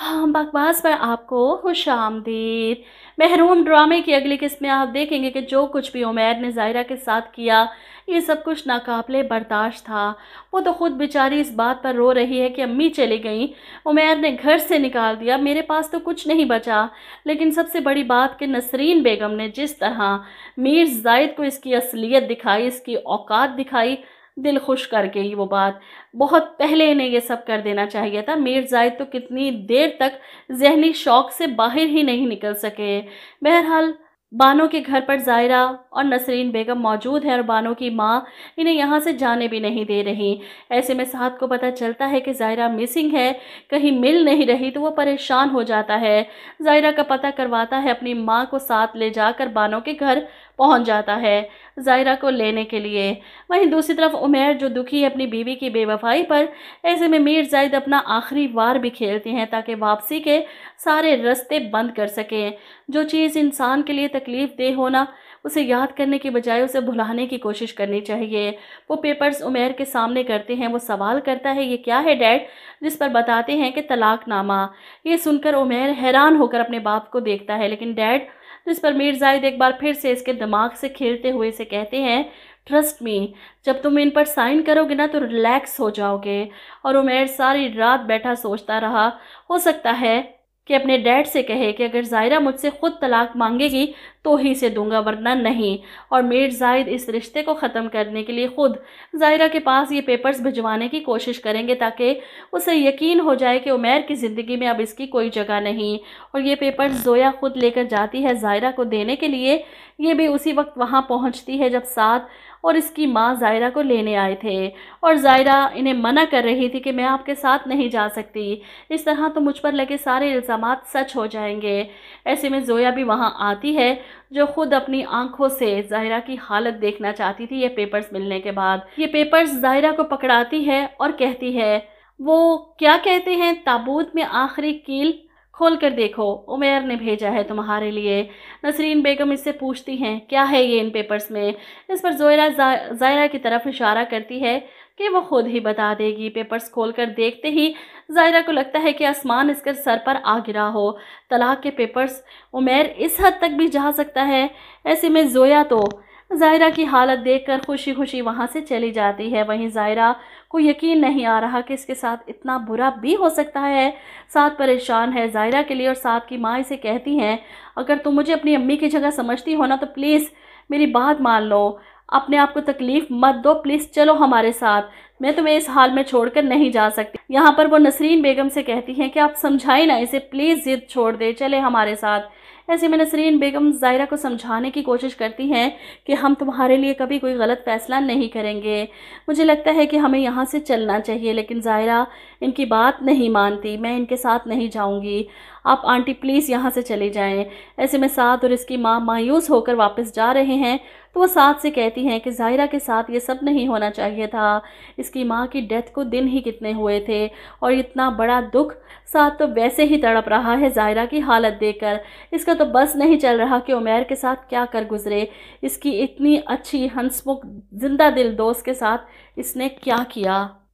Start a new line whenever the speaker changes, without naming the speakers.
हम हाँ, बकवास पर आपको खुश आमदीद महरूम ड्रामे की अगली किस्त में आप देखेंगे कि जो कुछ भी उमैर ने जायरा के साथ किया ये सब कुछ नाकाबले बर्दाश्त था वो तो ख़ुद बेचारी इस बात पर रो रही है कि अम्मी चली गई उमैर ने घर से निकाल दिया मेरे पास तो कुछ नहीं बचा लेकिन सबसे बड़ी बात कि नसरीन बेगम ने जिस तरह मीर जायद को इसकी असलियत दिखाई इसकी औकात दिखाई दिल खुश करके ही वो बात बहुत पहले इन्हें ये सब कर देना चाहिए था मीर जायद तो कितनी देर तक जहनी शौक से बाहर ही नहीं निकल सके बहरहाल बानो के घर पर जायरा और नसरीन बेगम मौजूद है और बानो की माँ इन्हें यहाँ से जाने भी नहीं दे रही ऐसे में साहब को पता चलता है कि जायरा मिसिंग है कहीं मिल नहीं रही तो वो परेशान हो जाता है जायरा का पता करवाता है अपनी माँ को साथ ले जाकर बानो के घर पहुंच जाता है जायरा को लेने के लिए वहीं दूसरी तरफ उमेर जो दुखी है अपनी बीवी की बेवफाई पर ऐसे में मीर जायद अपना आखिरी वार भी खेलते हैं ताकि वापसी के सारे रास्ते बंद कर सकें जो चीज़ इंसान के लिए तकलीफ़ दे होना उसे याद करने के बजाय उसे भुलाने की कोशिश करनी चाहिए वो पेपर्स उमेर के सामने करते हैं वो सवाल करता है ये क्या है डैड जिस पर बताते हैं कि तलाकनामा ये सुनकर उमेर हैरान होकर अपने बाप को देखता है लेकिन डैड तो इस पर मीर जाहिद एक बार फिर से इसके दिमाग से खेलते हुए इसे कहते हैं ट्रस्ट मी जब तुम इन पर साइन करोगे ना तो रिलैक्स हो जाओगे और उमेर सारी रात बैठा सोचता रहा हो सकता है कि अपने डैड से कहे कि अगर जायरा मुझसे ख़ुद तलाक मांगेगी तो ही से दूंगा वरना नहीं और मीर जाहिद इस रिश्ते को ख़त्म करने के लिए ख़ुद ज़ायरा के पास ये पेपर्स भिजवाने की कोशिश करेंगे ताकि उसे यकीन हो जाए कि उमेर की ज़िंदगी में अब इसकी कोई जगह नहीं और ये पेपर्स जोया ख़ुद लेकर जाती है ज़ायरा को देने के लिए ये भी उसी वक्त वहाँ पहुँचती है जब साथ और इसकी माँ ज़ायरा को लेने आए थे और ज़ायरा इन्हें मना कर रही थी कि मैं आपके साथ नहीं जा सकती इस तरह तो मुझ पर लगे सारे इल्ज़ाम सच हो जाएंगे ऐसे में जोया भी वहाँ आती है जो खुद अपनी आंखों से जायरा की हालत देखना चाहती थी ये पेपर्स मिलने के बाद ये पेपर्स जायरा को पकड़ाती है और कहती है वो क्या कहते हैं ताबूत में आखिरी कील खोल कर देखो उमेर ने भेजा है तुम्हारे लिए नसरीन बेगम इससे पूछती हैं क्या है ये इन पेपर्स में इस पर जोयरा जायरा की तरफ इशारा करती है कि वो खुद ही बता देगी पेपर्स खोल कर देखते ही जायरा को लगता है कि आसमान इसके सर पर आ गिरा हो तलाक के पेपर्स उमेर इस हद तक भी जा सकता है ऐसे में जोया तो जायरा की हालत देखकर खुशी खुशी वहाँ से चली जाती है वहीं जायरा को यकीन नहीं आ रहा कि इसके साथ इतना बुरा भी हो सकता है साथ परेशान है जायरा के लिए और साथ की माँ इसे कहती हैं अगर तुम मुझे अपनी अम्मी की जगह समझती हो ना तो प्लीज़ मेरी बात मान लो अपने आप को तकलीफ़ मत दो प्लीज़ चलो हमारे साथ मैं तुम्हें इस हाल में छोड़कर नहीं जा सकती यहाँ पर वो नसरीन बेगम से कहती हैं कि आप समझाए ना इसे प्लीज़ ज़िद छोड़ दे चले हमारे साथ ऐसे में नसरीन बेगम जायरा को समझाने की कोशिश करती हैं कि हम तुम्हारे लिए कभी कोई गलत फ़ैसला नहीं करेंगे मुझे लगता है कि हमें यहाँ से चलना चाहिए लेकिन जायरा इनकी बात नहीं मानती मैं इनके साथ नहीं जाऊँगी आप आंटी प्लीज़ यहाँ से चले जाएँ ऐसे में साथ और इसकी माँ मायूस होकर वापस जा रहे हैं तो वो साथ से कहती हैं कि ज़ाहिरा के साथ ये सब नहीं होना चाहिए था इसकी माँ की डेथ को दिन ही कितने हुए थे और इतना बड़ा दुख साथ तो वैसे ही तड़प रहा है ज़ाहिरा की हालत देखकर इसका तो बस नहीं चल रहा कि उमेर के साथ क्या कर गुजरे इसकी इतनी अच्छी हंसमुख जिंदा दिल दोस्त के साथ इसने क्या किया